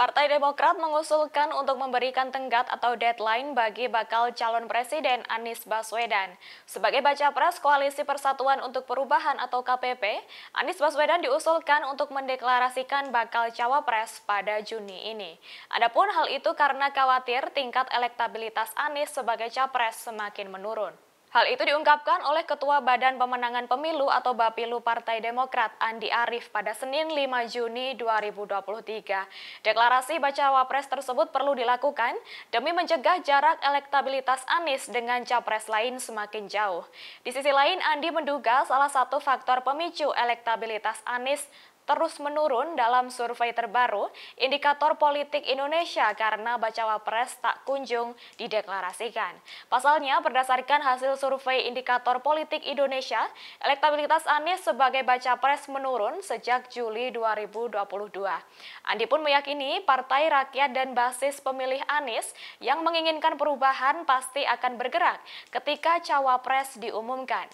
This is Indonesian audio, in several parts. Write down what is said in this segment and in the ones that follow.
Partai Demokrat mengusulkan untuk memberikan tenggat atau deadline bagi bakal calon presiden Anies Baswedan. Sebagai baca pres Koalisi Persatuan untuk Perubahan atau KPP, Anies Baswedan diusulkan untuk mendeklarasikan bakal cawapres pada Juni ini. Adapun hal itu karena khawatir tingkat elektabilitas Anies sebagai capres semakin menurun. Hal itu diungkapkan oleh Ketua Badan Pemenangan Pemilu atau Bapilu Partai Demokrat Andi Arief pada Senin 5 Juni 2023. Deklarasi baca wapres tersebut perlu dilakukan demi mencegah jarak elektabilitas Anies dengan capres lain semakin jauh. Di sisi lain, Andi menduga salah satu faktor pemicu elektabilitas Anies terus menurun dalam survei terbaru indikator politik Indonesia karena bacawa pres tak kunjung dideklarasikan. Pasalnya berdasarkan hasil survei indikator politik Indonesia, elektabilitas Anies sebagai baca pres menurun sejak Juli 2022. Andi pun meyakini partai rakyat dan basis pemilih Anies yang menginginkan perubahan pasti akan bergerak ketika cawapres diumumkan.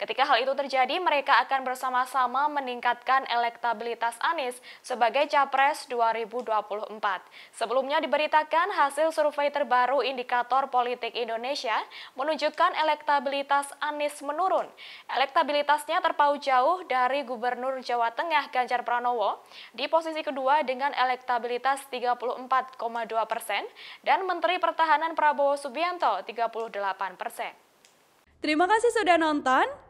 Ketika hal itu terjadi, mereka akan bersama-sama meningkatkan elektabilitas Anies sebagai Capres 2024. Sebelumnya diberitakan hasil survei terbaru Indikator Politik Indonesia menunjukkan elektabilitas Anies menurun. Elektabilitasnya terpaut jauh dari Gubernur Jawa Tengah Ganjar Pranowo di posisi kedua dengan elektabilitas 34,2 persen dan Menteri Pertahanan Prabowo Subianto 38 persen. Terima kasih sudah nonton.